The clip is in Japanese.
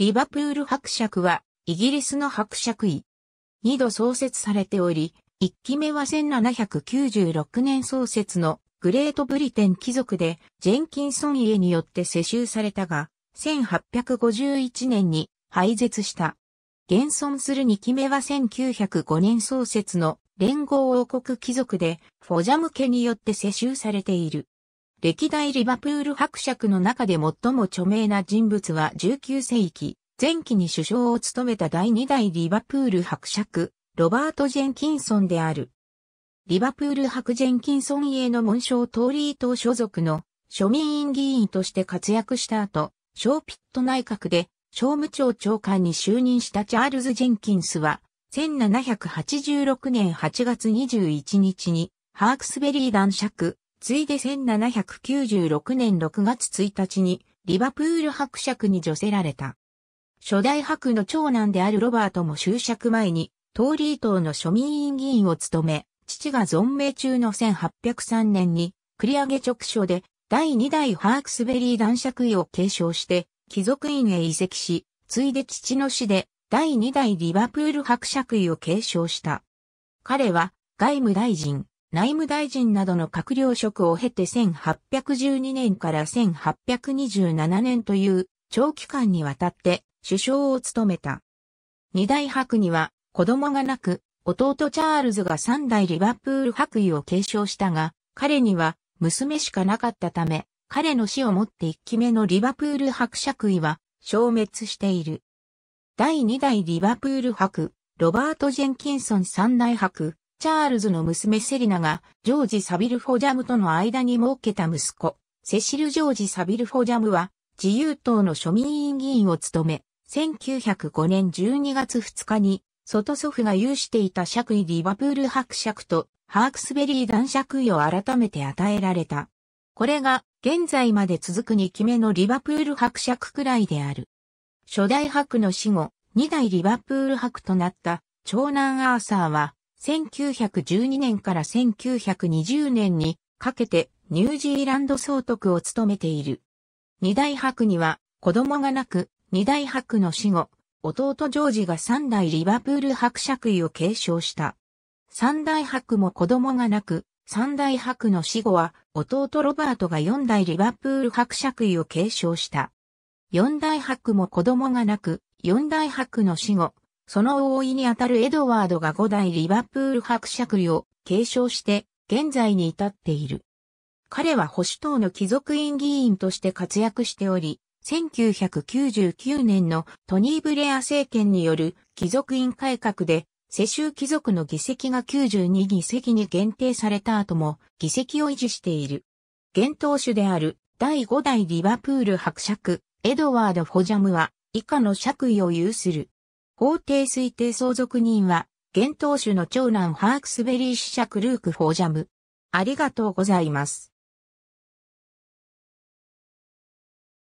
リバプール伯爵は、イギリスの伯爵位。二度創設されており、一期目は1796年創設のグレートブリテン貴族で、ジェンキンソン家によって世襲されたが、1851年に廃絶した。現存する二期目は1905年創設の連合王国貴族で、フォジャム家によって世襲されている。歴代リバプール伯爵の中で最も著名な人物は19世紀、前期に首相を務めた第2代リバプール伯爵、ロバート・ジェンキンソンである。リバプール伯ジェンキンソン家の紋章トーリー党所属の庶民院議員として活躍した後、ショーピット内閣で商務庁長官に就任したチャールズ・ジェンキンスは、1786年8月21日にハークスベリー男爵、ついで1796年6月1日にリバプール伯爵に除せられた。初代伯の長男であるロバートも就職前に、トーリー党の庶民委員議員を務め、父が存命中の1803年に、繰り上げ直所で、第2代ハークスベリー男爵位を継承して、貴族院へ移籍し、ついで父の死で、第2代リバプール伯爵位を継承した。彼は、外務大臣、内務大臣などの閣僚職を経て1812年から1827年という長期間にわたって首相を務めた。二大伯には子供がなく、弟チャールズが三代リバプール伯位を継承したが、彼には娘しかなかったため、彼の死をもって一期目のリバプール伯爵位は消滅している。第二代リバプール伯、ロバート・ジェンキンソン三代伯、チャールズの娘セリナが、ジョージ・サビルフォジャムとの間に設けた息子、セシル・ジョージ・サビルフォジャムは、自由党の庶民委員議員を務め、1905年12月2日に、外祖父が有していた爵位リバプール伯爵と、ハークスベリー男爵位を改めて与えられた。これが、現在まで続く2期目のリバプール伯爵くらいである。初代伯の死後、2代リバプール伯となった、長男アーサーは、1912年から1920年にかけてニュージーランド総督を務めている。二代伯には子供がなく、二代伯の死後、弟ジョージが三代リバプール伯爵位を継承した。三代伯も子供がなく、三代伯の死後は弟ロバートが四代リバプール伯爵位を継承した。四代伯も子供がなく、四代伯の死後、その大いにあたるエドワードが5代リバプール伯爵位を継承して現在に至っている。彼は保守党の貴族院議員として活躍しており、1999年のトニー・ブレア政権による貴族院改革で世襲貴族の議席が92議席に限定された後も議席を維持している。現当主である第5代リバプール伯爵エドワード・フォジャムは以下の爵位を有する。法定推定相続人は、現当主の長男ハークスベリー者クルーク・フォージャム。ありがとうございます。